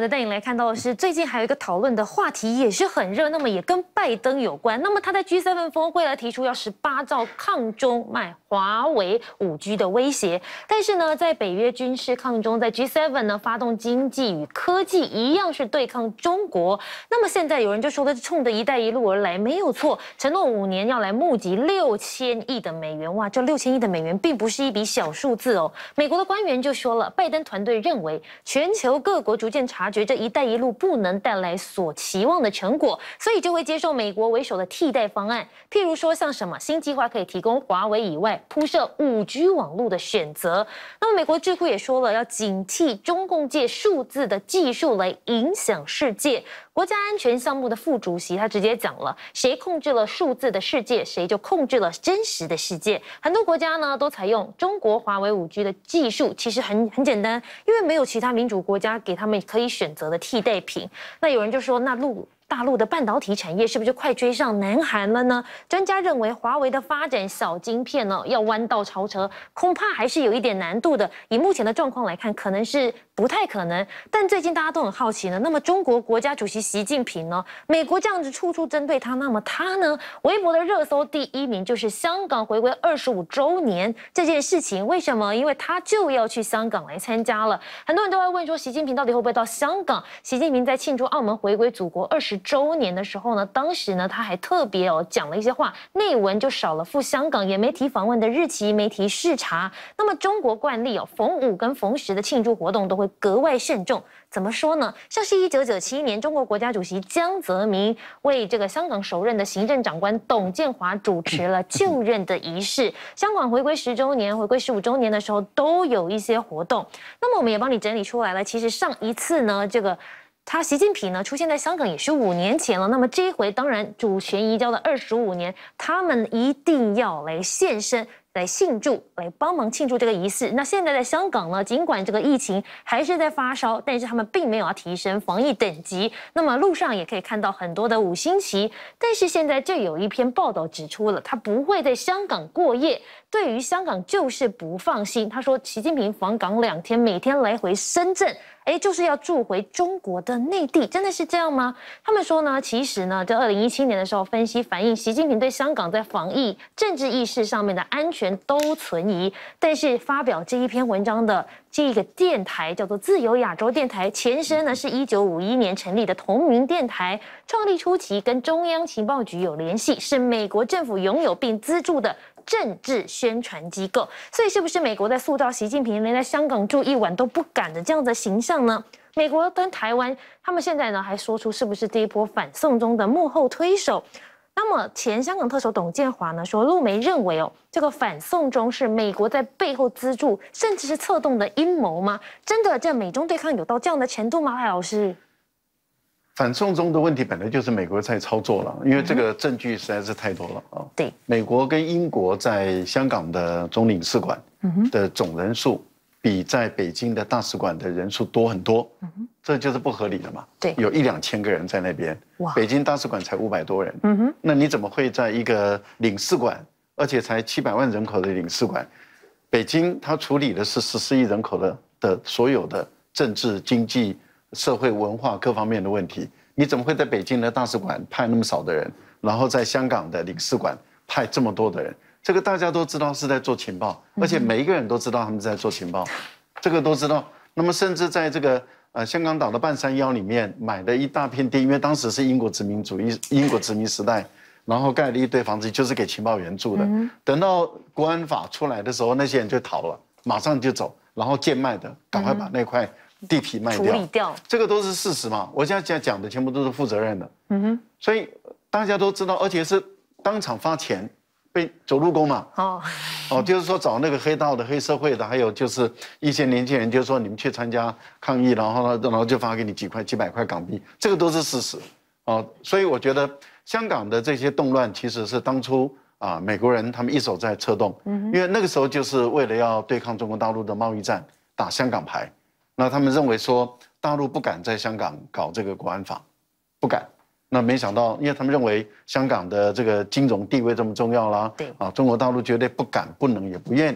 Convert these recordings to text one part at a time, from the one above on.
我们带领来看到的是，最近还有一个讨论的话题也是很热，那么也跟拜登有关。那么他在 G7 峰会呢提出要十八兆抗中卖华为五 G 的威胁，但是呢，在北约军事抗中，在 G7 呢发动经济与科技一样是对抗中国。那么现在有人就说的是冲着“一带一路”而来，没有错，承诺五年要来募集六千亿的美元。哇，这六千亿的美元并不是一笔小数字哦。美国的官员就说了，拜登团队认为全球各国逐渐查。觉这一带一路不能带来所期望的成果，所以就会接受美国为首的替代方案，譬如说像什么新计划可以提供华为以外铺设五 G 网络的选择。那么美国智库也说了，要警惕中共借数字的技术来影响世界。国家安全项目的副主席，他直接讲了：谁控制了数字的世界，谁就控制了真实的世界。很多国家呢，都采用中国华为五 G 的技术，其实很很简单，因为没有其他民主国家给他们可以选择的替代品。那有人就说，那路。大陆的半导体产业是不是就快追上南韩了呢？专家认为，华为的发展小晶片呢，要弯道超车，恐怕还是有一点难度的。以目前的状况来看，可能是不太可能。但最近大家都很好奇呢，那么中国国家主席习近平呢？美国这样子处处针对他，那么他呢？微博的热搜第一名就是香港回归二十五周年这件事情。为什么？因为他就要去香港来参加了。很多人都在问说，习近平到底会不会到香港？习近平在庆祝澳门回归祖国二十。周年的时候呢，当时呢他还特别哦讲了一些话，内文就少了赴香港，也没提访问的日期，没提视察。那么中国惯例哦，逢五跟逢十的庆祝活动都会格外慎重。怎么说呢？像是一九九七年，中国国家主席江泽民为这个香港首任的行政长官董建华主持了就任的仪式。香港回归十周年、回归十五周年的时候，都有一些活动。那么我们也帮你整理出来了。其实上一次呢，这个。他习近平呢出现在香港也是五年前了，那么这一回当然主权移交的二十五年，他们一定要来现身，来庆祝，来帮忙庆祝这个仪式。那现在在香港呢，尽管这个疫情还是在发烧，但是他们并没有要提升防疫等级。那么路上也可以看到很多的五星旗，但是现在就有一篇报道指出了，他不会在香港过夜。对于香港就是不放心。他说，习近平访港两天，每天来回深圳，哎，就是要住回中国的内地，真的是这样吗？他们说呢，其实呢，在二零一七年的时候，分析反映习近平对香港在防疫、政治意识上面的安全都存疑。但是，发表这一篇文章的这个电台叫做自由亚洲电台，前身呢是一九五一年成立的同名电台，创立初期跟中央情报局有联系，是美国政府拥有并资助的。政治宣传机构，所以是不是美国在塑造习近平连在香港住一晚都不敢的这样的形象呢？美国跟台湾，他们现在呢还说出是不是第一波反送中的幕后推手？那么前香港特首董建华呢说，陆媒认为哦，这个反送中是美国在背后资助甚至是策动的阴谋吗？真的这美中对抗有到这样的程度吗？赖老师？反送中的问题本来就是美国在操作了，因为这个证据实在是太多了啊。对，美国跟英国在香港的总领事馆的总人数比在北京的大使馆的人数多很多，这就是不合理的嘛。对，有一两千个人在那边，北京大使馆才五百多人。嗯那你怎么会在一个领事馆，而且才七百万人口的领事馆，北京它处理的是十四亿人口的的所有的政治经济？社会文化各方面的问题，你怎么会在北京的大使馆派那么少的人，然后在香港的领事馆派这么多的人？这个大家都知道是在做情报，而且每一个人都知道他们在做情报，这个都知道。那么甚至在这个呃香港岛的半山腰里面买了一大片地，因为当时是英国殖民主义、英国殖民时代，然后盖了一堆房子，就是给情报员住的。等到国安法出来的时候，那些人就逃了，马上就走，然后贱卖的，赶快把那块。地皮卖掉，这个都是事实嘛。我现在讲讲的全部都是负责任的。嗯哼，所以大家都知道，而且是当场发钱，被走路工嘛。哦，哦，就是说找那个黑道的、黑社会的，还有就是一些年轻人，就是说你们去参加抗议，然后呢，然后就发给你几块、几百块港币，这个都是事实。哦，所以我觉得香港的这些动乱，其实是当初啊，美国人他们一手在策动，因为那个时候就是为了要对抗中国大陆的贸易战，打香港牌。那他们认为说，大陆不敢在香港搞这个国安法，不敢。那没想到，因为他们认为香港的这个金融地位这么重要啦，对啊，中国大陆绝对不敢、不能、也不愿。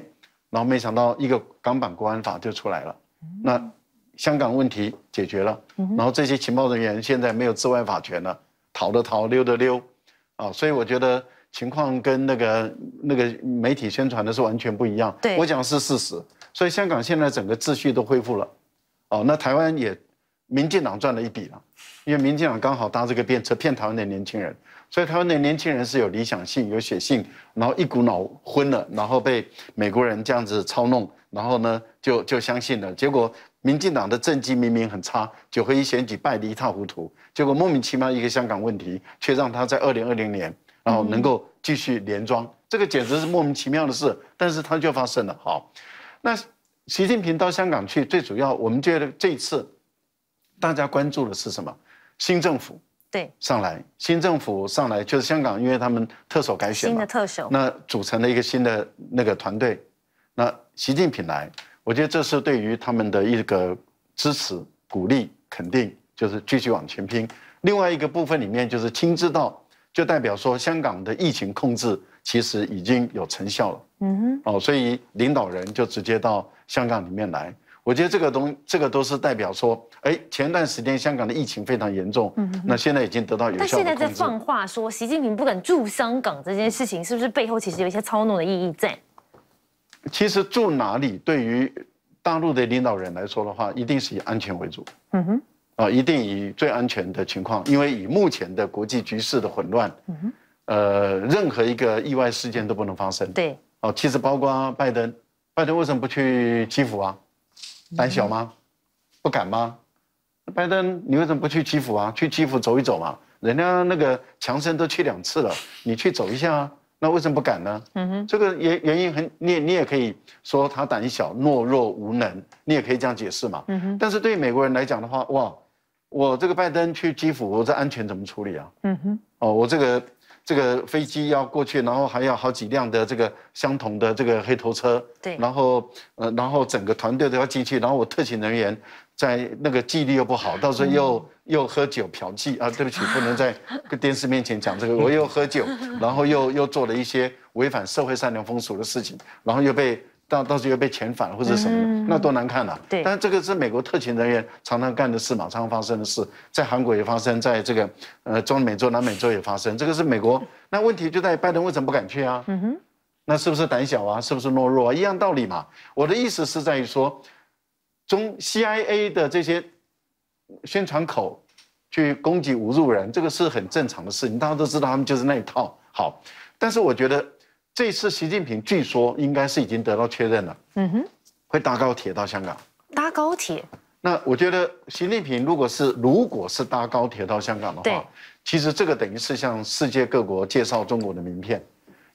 然后没想到，一个港版国安法就出来了。那香港问题解决了，然后这些情报人员现在没有治外法权了，逃的逃，溜的溜，啊，所以我觉得情况跟那个那个媒体宣传的是完全不一样。对，我讲的是事实，所以香港现在整个秩序都恢复了。哦，那台湾也民进党赚了一笔了，因为民进党刚好搭这个便车骗台湾的年轻人，所以台湾的年轻人是有理想性、有血性，然后一股脑昏了，然后被美国人这样子操弄，然后呢就就相信了。结果民进党的政绩明明很差，九合一选举败得一塌糊涂，结果莫名其妙一个香港问题却让他在二零二零年然后能够继续连庄，这个简直是莫名其妙的事，但是它就发生了。好，那。习近平到香港去，最主要我们觉得这次大家关注的是什么？新政府对上来，新政府上来就是香港，因为他们特首改选，新的特首，那组成了一个新的那个团队。那习近平来，我觉得这是对于他们的一个支持、鼓励、肯定，就是继续往前拼。另外一个部分里面就是亲自到，就代表说香港的疫情控制。其实已经有成效了，嗯哼，哦，所以领导人就直接到香港里面来。我觉得这个东，这个都是代表说，哎，前段时间香港的疫情非常严重，那现在已经得到有效但现在在放话说习近平不敢住香港这件事情，是不是背后其实有一些操弄的意义在？其实住哪里对于大陆的领导人来说的话，一定是以安全为主，嗯哼，啊，一定以最安全的情况，因为以目前的国际局势的混乱，嗯哼。呃，任何一个意外事件都不能发生。对，哦，其实包括拜登，拜登为什么不去基辅啊？胆小吗？不敢吗？拜登，你为什么不去基辅啊？去基辅走一走嘛，人家那个强森都去两次了，你去走一下啊？那为什么不敢呢？嗯哼，这个原原因很，你也你也可以说他胆小、懦弱、无能，你也可以这样解释嘛。嗯哼，但是对于美国人来讲的话，哇，我这个拜登去基辅，我这安全怎么处理啊？嗯哼，哦，我这个。这个飞机要过去，然后还要好几辆的这个相同的这个黑头车，对，然后呃，然后整个团队都要进去，然后我特勤人员在那个纪律又不好，到时候又又喝酒嫖妓啊，对不起，不能在电视面前讲这个，我又喝酒，然后又又做了一些违反社会善良风俗的事情，然后又被。到到时候被遣返或者什么，那多难看啊！对，但这个是美国特勤人员常常干的事嘛，常常发生的事，在韩国也发生，在这个呃中美洲、南美洲也发生，这个是美国。那问题就在于拜登为什么不敢去啊？嗯哼，那是不是胆小啊？是不是懦弱啊？一样道理嘛。我的意思是在于说，中 CIA 的这些宣传口去攻击无辜人，这个是很正常的事，你大家都知道他们就是那一套。好，但是我觉得。这次习近平据说应该是已经得到确认了，嗯哼，会搭高铁到香港。搭高铁？那我觉得习近平如果是如果是搭高铁到香港的话，其实这个等于是向世界各国介绍中国的名片，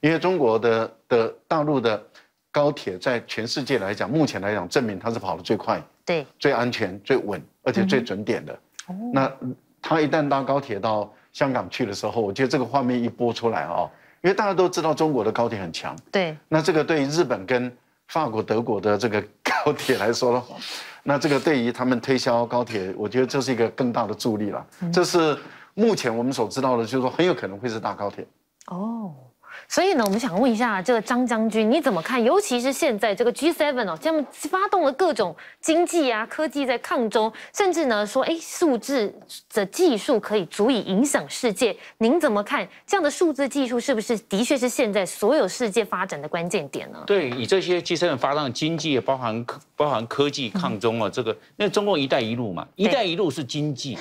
因为中国的的大陆的高铁在全世界来讲，目前来讲证明它是跑得最快、对，最安全、最稳，而且最准点的。那他一旦搭高铁到香港去的时候，我觉得这个画面一播出来啊。因为大家都知道中国的高铁很强，对，那这个对于日本跟法国、德国的这个高铁来说话，那这个对于他们推销高铁，我觉得这是一个更大的助力了。这是目前我们所知道的，就是说很有可能会是大高铁。哦。所以呢，我们想问一下这个张将军，你怎么看？尤其是现在这个 G7 哦，他们发动了各种经济啊、科技在抗中，甚至呢说，哎，数字的技术可以足以影响世界。您怎么看这样的数字技术是不是的确是现在所有世界发展的关键点呢？对，以这些 G7 发动经济，包含包含科技抗中啊，这个为中共“一带一路”嘛，“一带一路”是经济。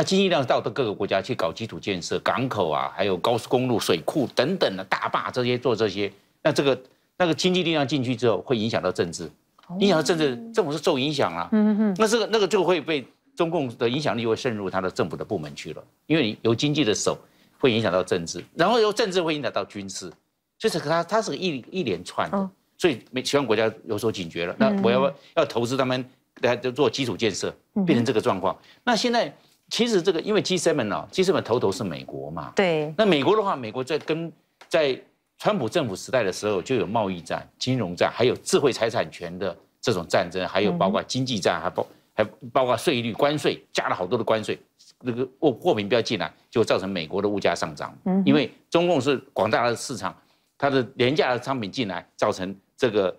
那经济量到的各个国家去搞基础建设、港口啊，还有高速公路、水库等等的、大坝这些做这些。那这个那个经济力量进去之后，会影响到政治，影响到政治，政府是受影响了。嗯哼。那这个那个就会被中共的影响力会渗入他的政府的部门去了，因为你有经济的手会影响到政治，然后由政治会影响到军事，这是它它是个一一连串。的，所以，没西方国家有所警觉了。那我要要投资他们来做基础建设，变成这个状况。那现在。其实这个，因为 G7 哦 g 7头头是美国嘛。对。那美国的话，美国在跟在川普政府时代的时候，就有贸易战、金融战，还有智慧财产权的这种战争，还有包括经济战，还包还包括税率、关税加了好多的关税，那个货货品不要进来，就造成美国的物价上涨。嗯。因为中共是广大的市场，它的廉价的商品进来，造成这个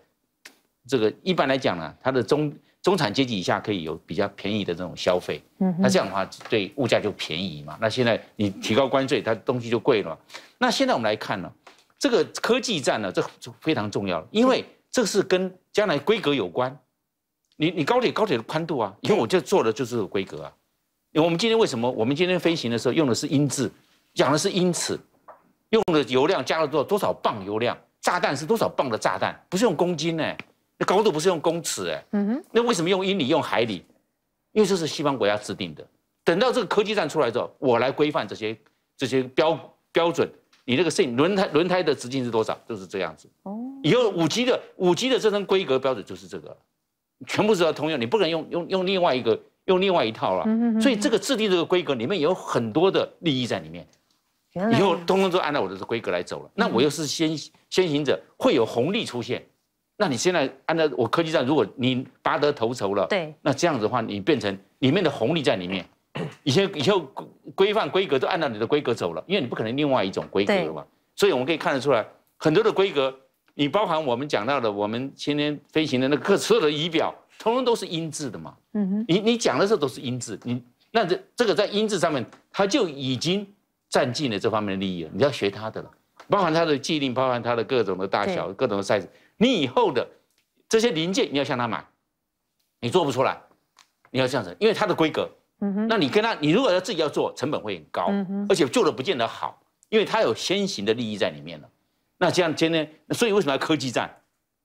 这个一般来讲呢，它的中。中产阶级以下可以有比较便宜的这种消费，嗯，那这样的话对物价就便宜嘛。那现在你提高关税，它东西就贵了。那现在我们来看呢，这个科技战呢，这非常重要，因为这是跟将来规格有关。你你高铁高铁的宽度啊，因看我就做的就是规格啊。我们今天为什么我们今天飞行的时候用的是英制，讲的是英尺，用的油量加了多少多少磅油量，炸弹是多少磅的炸弹，不是用公斤呢？高度不是用公尺哎，嗯哼，那为什么用英里用海里？因为这是西方国家制定的。等到这个科技站出来之后，我来规范这些这些标标准。你那个芯轮胎轮胎的直径是多少，就是这样子。哦，以后五 G 的五 G 的这层规格标准就是这个，全部是要通用，你不能用用用另外一个用另外一套了。所以这个制定这个规格里面有很多的利益在里面。以后通通都按照我的规格来走了。那我又是先先行者，会有红利出现。那你现在按照我科技站，如果你拔得头筹了，对，那这样子的话，你变成里面的红利在里面，以前以后规范规格都按照你的规格走了，因为你不可能另外一种规格了嘛。所以我们可以看得出来，很多的规格，你包含我们讲到的，我们今天飞行的那个所有的仪表，通通都是音质的嘛。嗯哼，你你讲的时候都是音质，你那这这个在音质上面，它就已经占尽了这方面的利益了。你要学它的了，包含它的机定，包含它的各种的大小，各种的 size。你以后的这些零件你要向他买，你做不出来，你要这样子，因为它的规格。那你跟他，你如果要自己要做，成本会很高，而且做的不见得好，因为他有先行的利益在里面了。那这样今天，所以为什么要科技战、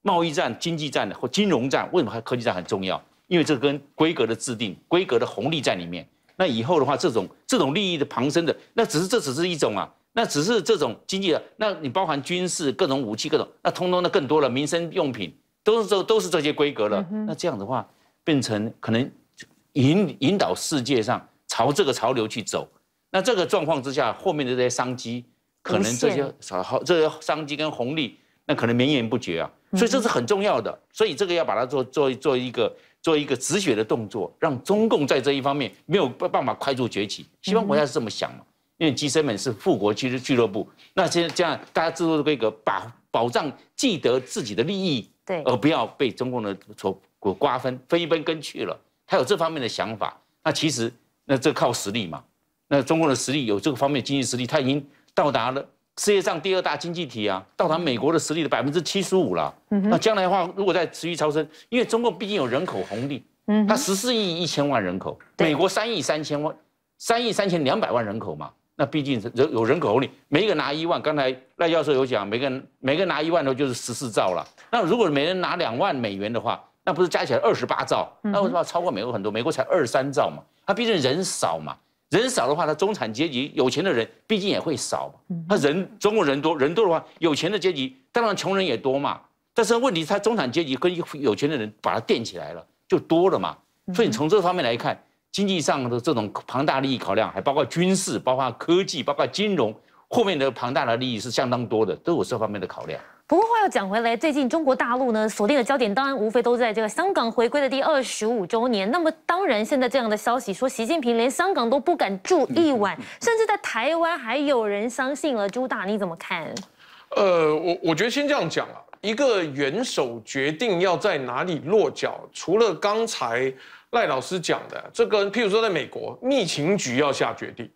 贸易战、经济战或金融战？为什么还科技战很重要？因为这跟规格的制定、规格的红利在里面。那以后的话，这种这种利益的旁生的，那只是这只是一种啊。那只是这种经济的，那你包含军事各种武器各种，那通通的更多了，民生用品都是这都是这些规格了。那这样的话，变成可能引引导世界上朝这个潮流去走。那这个状况之下，后面的这些商机，可能这些好这些商机跟红利，那可能绵延不绝啊。所以这是很重要的，所以这个要把它做做做一个做一个止血的动作，让中共在这一方面没有办法快速崛起。西方国家是这么想嘛？因为基孙们是富国俱乐俱乐部，那现在这样大家制度的规格，保保障既得自己的利益，对，而不要被中共的所瓜分分一杯羹去了。他有这方面的想法，那其实那这靠实力嘛。那中共的实力有这个方面经济实力，他已经到达了世界上第二大经济体啊，到达美国的实力的百分之七十五了。嗯，那将来的话，如果再持续超生，因为中共毕竟有人口红利，嗯，他十四亿一千万人口，美国三亿三千万，三亿三千两百万人口嘛。那毕竟是人有人口红利，每一个拿一万。刚才赖教授有讲，每个人每个人拿一万都就是十四兆了。那如果每人拿两万美元的话，那不是加起来二十八兆？那为什么要超过美国很多？美国才二三兆嘛。他毕竟人少嘛，人少的话，他中产阶级有钱的人毕竟也会少嘛。他人中国人多，人多的话，有钱的阶级当然穷人也多嘛。但是问题是他中产阶级跟有钱的人把他垫起来了，就多了嘛。所以你从这方面来看。经济上的这种庞大利益考量，还包括军事、包括科技、包括金融后面的庞大的利益是相当多的，都有这方面的考量。不过话要讲回来，最近中国大陆呢锁定的焦点，当然无非都在这个香港回归的第二十五周年。那么当然，现在这样的消息说习近平连香港都不敢住一晚，甚至在台湾还有人相信了。朱大你怎么看？呃，我我觉得先这样讲啊，一个元首决定要在哪里落脚，除了刚才。赖老师讲的这个，譬如说，在美国，密情局要下决定，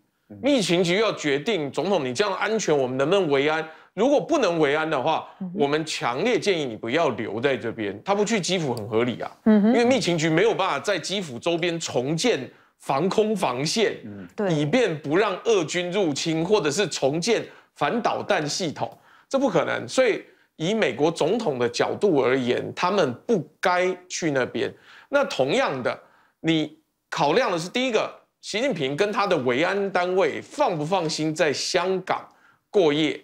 密情局要决定总统你这样安全，我们能不能维安？如果不能维安的话，我们强烈建议你不要留在这边。他不去基辅很合理啊，因为密情局没有办法在基辅周边重建防空防线，以便不让俄军入侵，或者是重建反导弹系统，这不可能。所以，以美国总统的角度而言，他们不该去那边。那同样的。你考量的是第一个，习近平跟他的维安单位放不放心在香港过夜？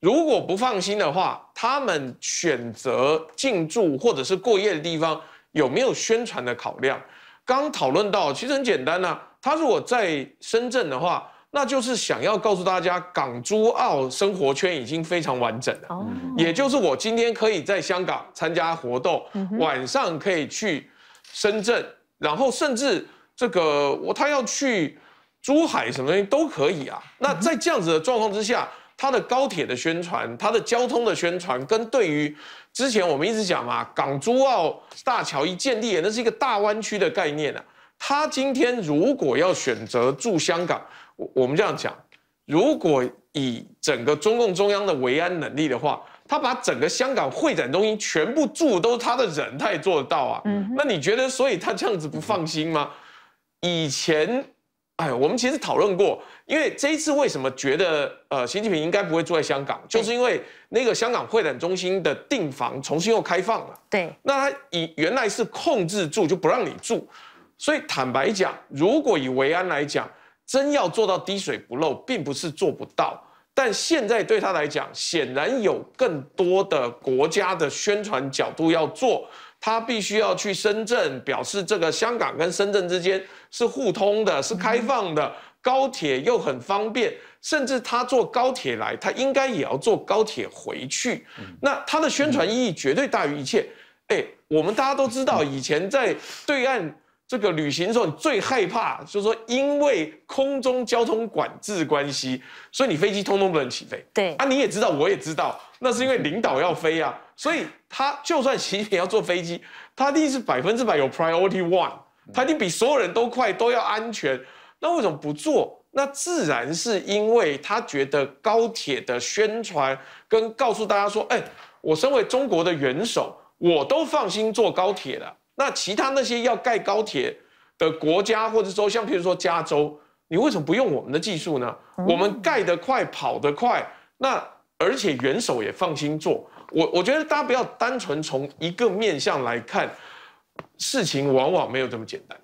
如果不放心的话，他们选择进驻或者是过夜的地方有没有宣传的考量？刚讨论到，其实很简单呢。他如果在深圳的话，那就是想要告诉大家，港珠澳生活圈已经非常完整了。哦，也就是我今天可以在香港参加活动，晚上可以去深圳。然后甚至这个我他要去珠海什么东西都可以啊。那在这样子的状况之下，他的高铁的宣传，他的交通的宣传，跟对于之前我们一直讲嘛，港珠澳大桥一建立，那是一个大湾区的概念啊。他今天如果要选择住香港，我我们这样讲，如果以整个中共中央的维安能力的话。他把整个香港会展中心全部住都是他的人，他也做得到啊。嗯，那你觉得，所以他这样子不放心吗？以前，哎，我们其实讨论过，因为这一次为什么觉得呃习近平应该不会住在香港，就是因为那个香港会展中心的订房重新又开放了。对，那他以原来是控制住就不让你住，所以坦白讲，如果以维安来讲，真要做到滴水不漏，并不是做不到。但现在对他来讲，显然有更多的国家的宣传角度要做，他必须要去深圳，表示这个香港跟深圳之间是互通的，是开放的，高铁又很方便，甚至他坐高铁来，他应该也要坐高铁回去。那他的宣传意义绝对大于一切。哎，我们大家都知道，以前在对岸。这个旅行的时候，你最害怕就是说，因为空中交通管制关系，所以你飞机通通不能起飞。对啊，你也知道，我也知道，那是因为领导要飞啊，所以他就算习近平要坐飞机，他一定是百分之百有 priority one，他一定比所有人都快，都要安全。那为什么不做？那自然是因为他觉得高铁的宣传跟告诉大家说，哎，我身为中国的元首，我都放心坐高铁了。那其他那些要盖高铁的国家，或者说像譬如说加州，你为什么不用我们的技术呢？我们盖得快，跑得快，那而且元首也放心做。我我觉得大家不要单纯从一个面向来看，事情往往没有这么简单。